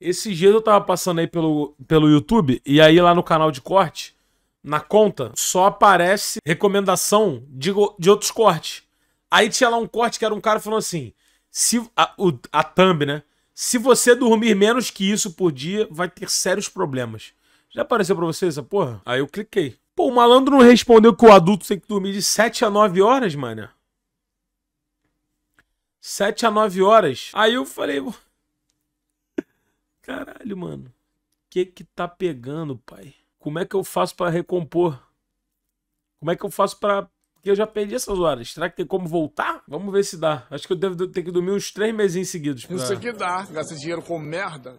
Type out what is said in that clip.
Esses dias eu tava passando aí pelo, pelo YouTube, e aí lá no canal de corte, na conta, só aparece recomendação de, de outros cortes. Aí tinha lá um corte que era um cara falando assim: se a, o, a thumb, né? Se você dormir menos que isso por dia, vai ter sérios problemas. Já apareceu pra vocês essa porra? Aí eu cliquei. Pô, o malandro não respondeu que o adulto tem que dormir de 7 a 9 horas, mano. 7 a 9 horas. Aí eu falei, caralho, mano, o que que tá pegando, pai? Como é que eu faço para recompor? Como é que eu faço para porque eu já perdi essas horas. Será que tem como voltar? Vamos ver se dá. Acho que eu devo ter que dormir uns três meses seguidos. Pra... Isso aqui dá. Gasta dinheiro com merda.